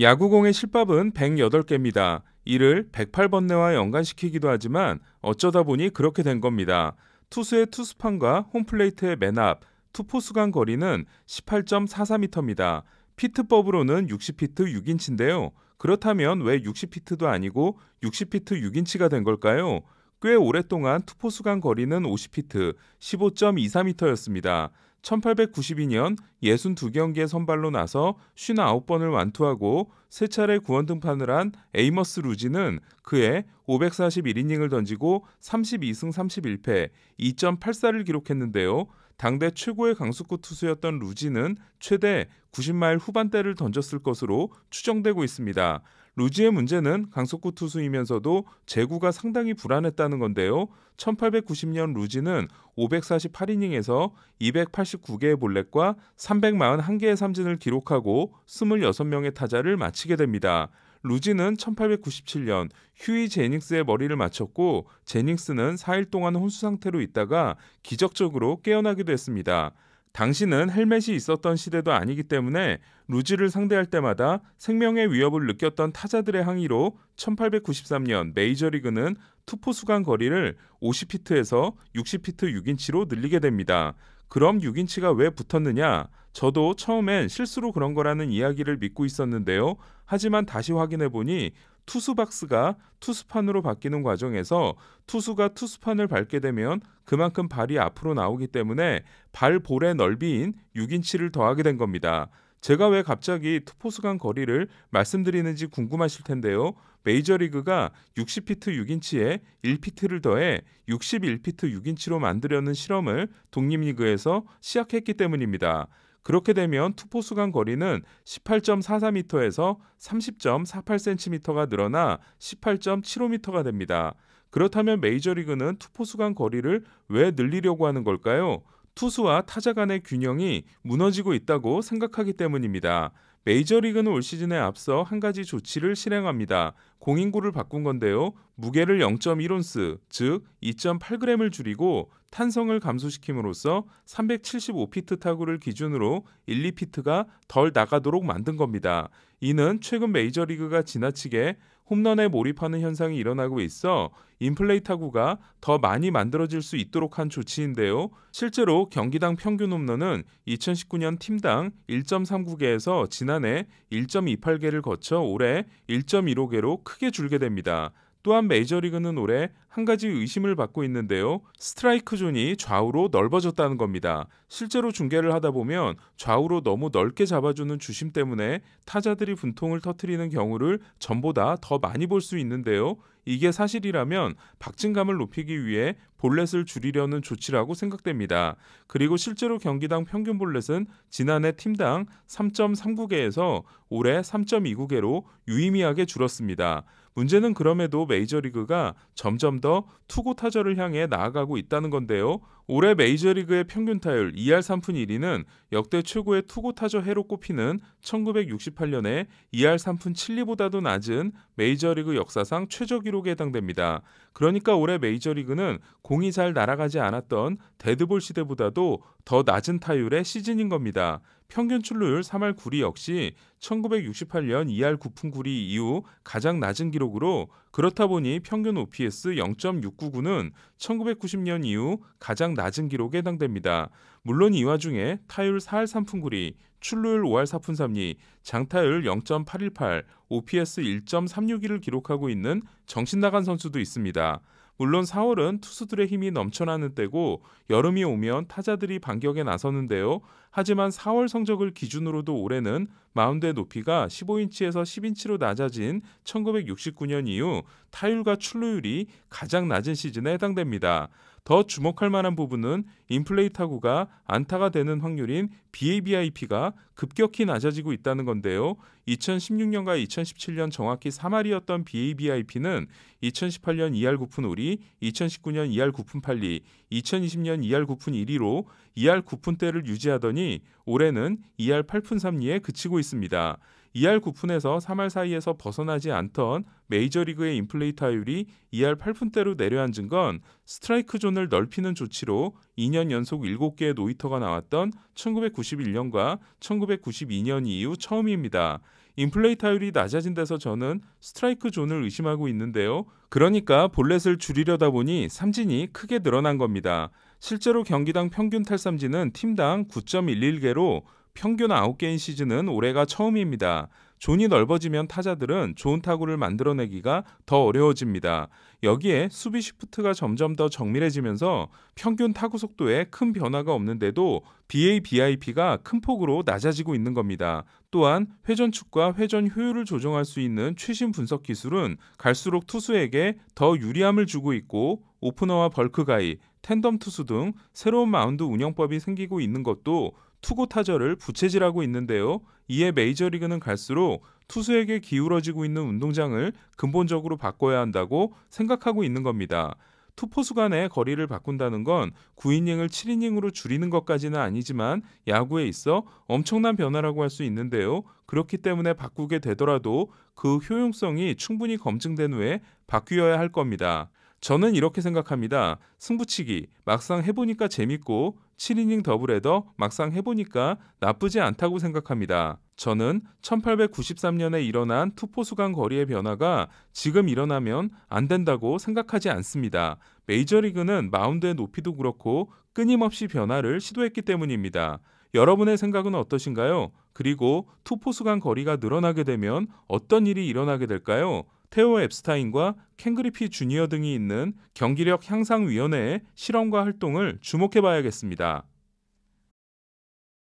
야구공의 실밥은 108개입니다. 이를 108번뇌와 연관시키기도 하지만 어쩌다 보니 그렇게 된 겁니다. 투수의 투수판과 홈플레이트의 맨 앞, 투포수 간 거리는 18.44m입니다. 피트법으로는 60피트 6인치인데요. 그렇다면 왜 60피트도 아니고 60피트 6인치가 된 걸까요? 꽤 오랫동안 투포수 간 거리는 50피트 15.24m였습니다. 1892년 62경기에 선발로 나서 59번을 완투하고 3차례 구원 등판을 한 에이머스 루지는 그해 541이닝을 던지고 32승 31패 2.84를 기록했는데요. 당대 최고의 강수구 투수였던 루지는 최대 90마일 후반대를 던졌을 것으로 추정되고 있습니다. 루지의 문제는 강속구 투수이면서도 제구가 상당히 불안했다는 건데요. 1890년 루지는 548이닝에서 289개의 볼넷과 341개의 삼진을 기록하고 26명의 타자를 마치게 됩니다. 루지는 1897년 휴이 제닉스의 머리를 맞췄고 제닉스는 4일 동안 혼수 상태로 있다가 기적적으로 깨어나기도 했습니다. 당신은 헬멧이 있었던 시대도 아니기 때문에 루즈를 상대할 때마다 생명의 위협을 느꼈던 타자들의 항의로 1893년 메이저리그는 투포수 간 거리를 50피트에서 60피트 6인치로 늘리게 됩니다. 그럼 6인치가 왜 붙었느냐? 저도 처음엔 실수로 그런 거라는 이야기를 믿고 있었는데요. 하지만 다시 확인해 보니 투수 박스가 투수판으로 바뀌는 과정에서 투수가 투수판을 밟게 되면 그만큼 발이 앞으로 나오기 때문에 발 볼의 넓이인 6인치를 더하게 된 겁니다. 제가 왜 갑자기 투포수 간 거리를 말씀드리는지 궁금하실 텐데요. 메이저리그가 60피트 6인치에 1피트를 더해 61피트 6인치로 만들려는 실험을 독립리그에서 시작했기 때문입니다. 그렇게 되면 투포수 간 거리는 1 8 4 4 m 에서 30.48cm가 늘어나 18.75m가 됩니다. 그렇다면 메이저리그는 투포수 간 거리를 왜 늘리려고 하는 걸까요? 투수와 타자 간의 균형이 무너지고 있다고 생각하기 때문입니다. 메이저리그는 올 시즌에 앞서 한 가지 조치를 실행합니다. 공인구를 바꾼 건데요. 무게를 0.1온스, 즉 2.8g을 줄이고 탄성을 감소시킴으로써 375피트 타구를 기준으로 1, 2피트가 덜 나가도록 만든 겁니다. 이는 최근 메이저리그가 지나치게 홈런에 몰입하는 현상이 일어나고 있어 인플레이 타구가 더 많이 만들어질 수 있도록 한 조치인데요. 실제로 경기당 평균 홈런은 2019년 팀당 1.39개에서 지난해 1.28개를 거쳐 올해 1.15개로 크게 줄게 됩니다. 또한 메이저리그는 올해 한 가지 의심을 받고 있는데요. 스트라이크 존이 좌우로 넓어졌다는 겁니다. 실제로 중계를 하다 보면 좌우로 너무 넓게 잡아주는 주심 때문에 타자들이 분통을 터트리는 경우를 전보다 더 많이 볼 수 있는데요. 이게 사실이라면 박진감을 높이기 위해 볼넷을 줄이려는 조치라고 생각됩니다. 그리고 실제로 경기당 평균 볼넷은 지난해 팀당 3.39개에서 올해 3.29개로 유의미하게 줄었습니다. 문제는 그럼에도 메이저리그가 점점 더 투고 타자를 향해 나아가고 있다는 건데요. 올해 메이저리그의 평균 타율 2할 3푼 1리는 역대 최고의 투고 타자 해로 꼽히는 1968년에 2할 3푼 7리보다도 낮은 메이저리그 역사상 최저 기록에 해당됩니다. 그러니까 올해 메이저리그는 공이 잘 날아가지 않았던 데드볼 시대보다도 더 낮은 타율의 시즌인 겁니다. 평균 출루율 3할 9리 역시 1968년 2할 9푼 9리 이후 가장 낮은 기록으로 그렇다 보니 평균 OPS 0.699는 1990년 이후 가장 낮은 기록에 해당됩니다. 물론 이 와중에 타율 4할 3푼 9리, 출루율 5할 4푼 3리, 장타율 0.818, OPS 1.362를 기록하고 있는 정신 나간 선수도 있습니다. 물론 4월은 투수들의 힘이 넘쳐나는 때고 여름이 오면 타자들이 반격에 나서는데요. 하지만 4월 성적을 기준으로도 올해는 마운드의 높이가 15인치에서 10인치로 낮아진 1969년 이후 타율과 출루율이 가장 낮은 시즌에 해당됩니다. 더 주목할 만한 부분은 인플레이 타구가 안타가 되는 확률인 BABIP가 급격히 낮아지고 있다는 건데요. 2016년과 2017년 정확히 3할이었던 BABIP는 2018년 2할 9푼 5리, 2019년 2할 9푼 8리, 2020년 2할 9푼 1리로 2할 9푼대를 유지하더니 올해는 2할 8푼 3리에 그치고 있습니다. 2 r 9푼에서 3할 사이에서 벗어나지 않던 메이저리그의 인플레이 터율이 2할 8푼대로 내려앉은 건 스트라이크 존을 넓히는 조치로 2년 연속 7개의 노이터가 나왔던 1991년과 1992년 이후 처음입니다. 인플레이 터율이 낮아진 데서 저는 스트라이크 존을 의심하고 있는데요. 그러니까 볼넷을 줄이려다 보니 삼진이 크게 늘어난 겁니다. 실제로 경기당 평균 탈삼진은 팀당 9.11개로 평균 9개인 시즌은 올해가 처음입니다. 존이 넓어지면 타자들은 좋은 타구를 만들어내기가 더 어려워집니다. 여기에 수비 시프트가 점점 더 정밀해지면서 평균 타구 속도에 큰 변화가 없는데도 BABIP가 큰 폭으로 낮아지고 있는 겁니다. 또한 회전축과 회전 효율을 조정할 수 있는 최신 분석 기술은 갈수록 투수에게 더 유리함을 주고 있고 오프너와 벌크가이, 텐덤 투수 등 새로운 마운드 운영법이 생기고 있는 것도 투구 타자를 부채질하고 있는데요. 이에 메이저리그는 갈수록 투수에게 기울어지고 있는 운동장을 근본적으로 바꿔야 한다고 생각하고 있는 겁니다. 투포수 간의 거리를 바꾼다는 건 9이닝을 7이닝으로 줄이는 것까지는 아니지만 야구에 있어 엄청난 변화라고 할 수 있는데요. 그렇기 때문에 바꾸게 되더라도 그 효용성이 충분히 검증된 후에 바뀌어야 할 겁니다. 저는 이렇게 생각합니다. 승부치기 막상 해보니까 재밌고 7이닝 더블헤더 막상 해보니까 나쁘지 않다고 생각합니다. 저는 1893년에 일어난 투포수 간 거리의 변화가 지금 일어나면 안 된다고 생각하지 않습니다. 메이저리그는 마운드의 높이도 그렇고 끊임없이 변화를 시도했기 때문입니다. 여러분의 생각은 어떠신가요? 그리고 투포수 간 거리가 늘어나게 되면 어떤 일이 일어나게 될까요? 테오 앱스타인과 캥그리피 주니어 등이 있는 경기력 향상위원회의 실험과 활동을 주목해봐야겠습니다.